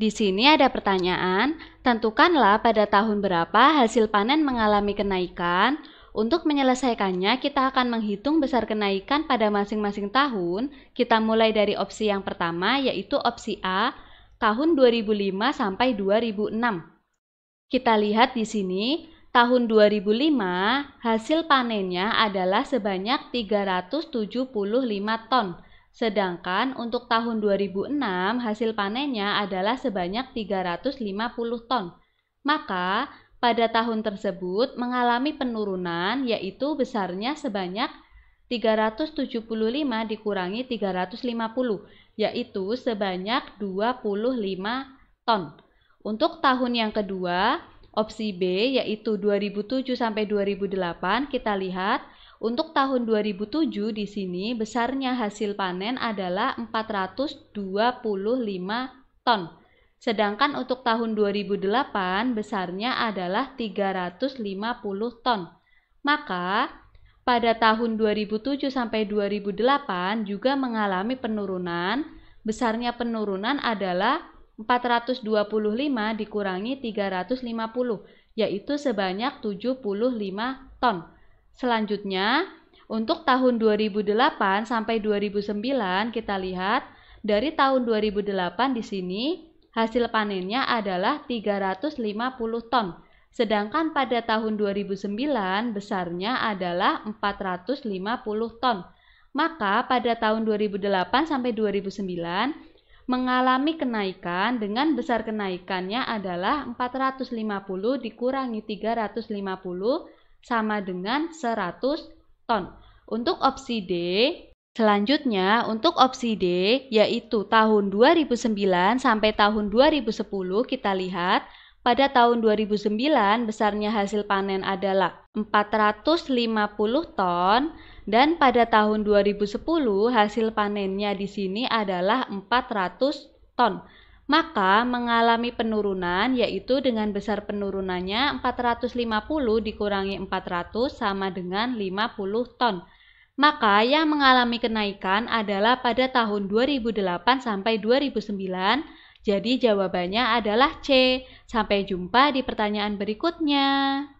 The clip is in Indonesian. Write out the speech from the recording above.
Di sini ada pertanyaan, tentukanlah pada tahun berapa hasil panen mengalami kenaikan. Untuk menyelesaikannya, kita akan menghitung besar kenaikan pada masing-masing tahun. Kita mulai dari opsi yang pertama, yaitu opsi A, tahun 2005 sampai 2006. Kita lihat di sini, tahun 2005 hasil panennya adalah sebanyak 375 ton Sedangkan untuk tahun 2006 hasil panennya adalah sebanyak 350 ton. Maka pada tahun tersebut mengalami penurunan yaitu besarnya sebanyak 375 dikurangi 350 yaitu sebanyak 25 ton. Untuk tahun yang kedua, opsi B yaitu 2007 sampai 2008 kita lihat untuk tahun 2007 di sini besarnya hasil panen adalah 425 ton. Sedangkan untuk tahun 2008 besarnya adalah 350 ton. Maka pada tahun 2007 sampai 2008 juga mengalami penurunan. Besarnya penurunan adalah 425 dikurangi 350 yaitu sebanyak 75 ton. Selanjutnya, untuk tahun 2008 sampai 2009 kita lihat dari tahun 2008 di sini hasil panennya adalah 350 ton. Sedangkan pada tahun 2009 besarnya adalah 450 ton. Maka pada tahun 2008 sampai 2009 mengalami kenaikan dengan besar kenaikannya adalah 450 dikurangi 350 sama dengan 100 ton. Untuk opsi D, Selanjutnya, untuk opsi D, yaitu tahun 2009 sampai tahun 2010, kita lihat pada tahun 2009 besarnya hasil panen adalah 450 ton dan pada tahun 2010 hasil panennya di sini adalah 400 ton maka mengalami penurunan yaitu dengan besar penurunannya 450 dikurangi 400 sama dengan 50 ton. Maka yang mengalami kenaikan adalah pada tahun 2008 sampai 2009. Jadi jawabannya adalah C. Sampai jumpa di pertanyaan berikutnya.